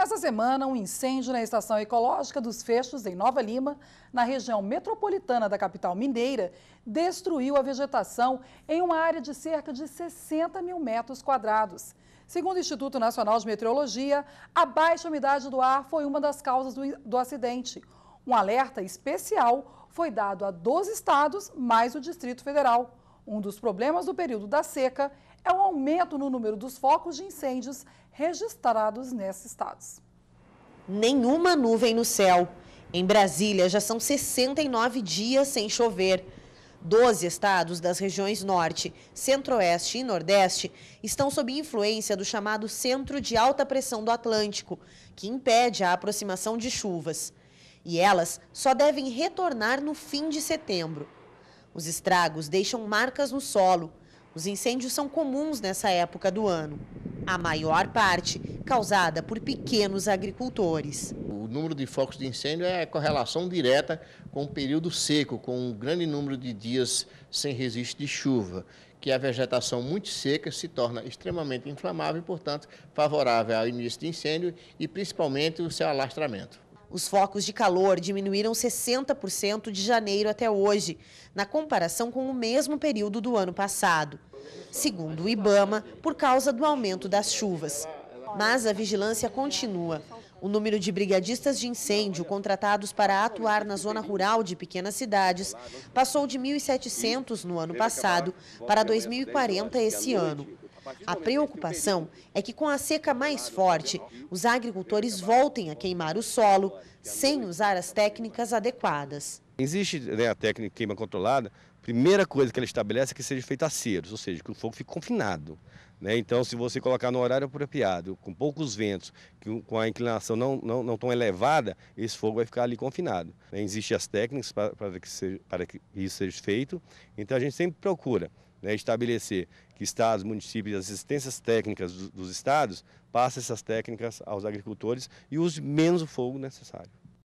Essa semana, um incêndio na estação ecológica dos Fechos, em Nova Lima, na região metropolitana da capital mineira, destruiu a vegetação em uma área de cerca de 60 mil metros quadrados. Segundo o Instituto Nacional de Meteorologia, a baixa umidade do ar foi uma das causas do, do acidente. Um alerta especial foi dado a 12 estados, mais o Distrito Federal. Um dos problemas do período da seca é o aumento no número dos focos de incêndios registrados nesses estados. Nenhuma nuvem no céu. Em Brasília, já são 69 dias sem chover. Doze estados das regiões Norte, Centro-Oeste e Nordeste estão sob influência do chamado Centro de Alta Pressão do Atlântico, que impede a aproximação de chuvas. E elas só devem retornar no fim de setembro. Os estragos deixam marcas no solo. Os incêndios são comuns nessa época do ano. A maior parte causada por pequenos agricultores. O número de focos de incêndio é correlação direta com o período seco, com um grande número de dias sem registro de chuva, que a vegetação muito seca se torna extremamente inflamável e, portanto, favorável ao início de incêndio e principalmente o seu alastramento. Os focos de calor diminuíram 60% de janeiro até hoje, na comparação com o mesmo período do ano passado. Segundo o Ibama, por causa do aumento das chuvas. Mas a vigilância continua. O número de brigadistas de incêndio contratados para atuar na zona rural de pequenas cidades passou de 1.700 no ano passado para 2.040 esse ano. A preocupação é que com a seca mais forte, os agricultores voltem a queimar o solo sem usar as técnicas adequadas. Existe né, a técnica queima controlada, primeira coisa que ela estabelece é que seja feita a ceros, ou seja, que o fogo fique confinado. Né? Então, se você colocar no horário apropriado, com poucos ventos, com a inclinação não, não, não tão elevada, esse fogo vai ficar ali confinado. Né? Existem as técnicas para, que para que isso seja feito, então a gente sempre procura né, estabelecer que estados, municípios e assistências técnicas dos, dos estados passem essas técnicas aos agricultores e use menos o fogo necessário.